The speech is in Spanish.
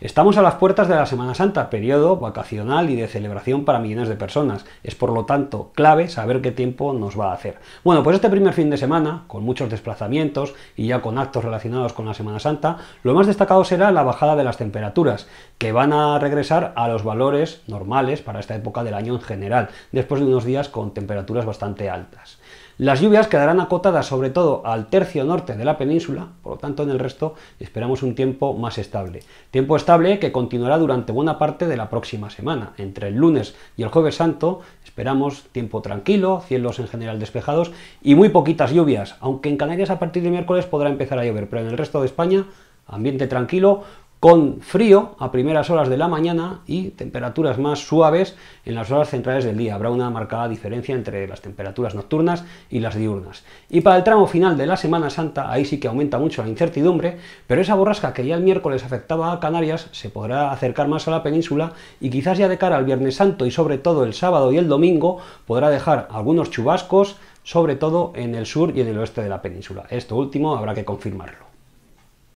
Estamos a las puertas de la Semana Santa, periodo vacacional y de celebración para millones de personas. Es por lo tanto clave saber qué tiempo nos va a hacer. Bueno, pues este primer fin de semana, con muchos desplazamientos y ya con actos relacionados con la Semana Santa, lo más destacado será la bajada de las temperaturas, que van a regresar a los valores normales para esta época del año en general, después de unos días con temperaturas bastante altas. Las lluvias quedarán acotadas sobre todo al tercio norte de la península, por lo tanto en el resto esperamos un tiempo más estable. Tiempo estable que continuará durante buena parte de la próxima semana. Entre el lunes y el jueves santo esperamos tiempo tranquilo, cielos en general despejados y muy poquitas lluvias, aunque en Canarias a partir de miércoles podrá empezar a llover, pero en el resto de España ambiente tranquilo con frío a primeras horas de la mañana y temperaturas más suaves en las horas centrales del día. Habrá una marcada diferencia entre las temperaturas nocturnas y las diurnas. Y para el tramo final de la Semana Santa, ahí sí que aumenta mucho la incertidumbre, pero esa borrasca que ya el miércoles afectaba a Canarias se podrá acercar más a la península y quizás ya de cara al Viernes Santo y sobre todo el sábado y el domingo podrá dejar algunos chubascos, sobre todo en el sur y en el oeste de la península. Esto último habrá que confirmarlo.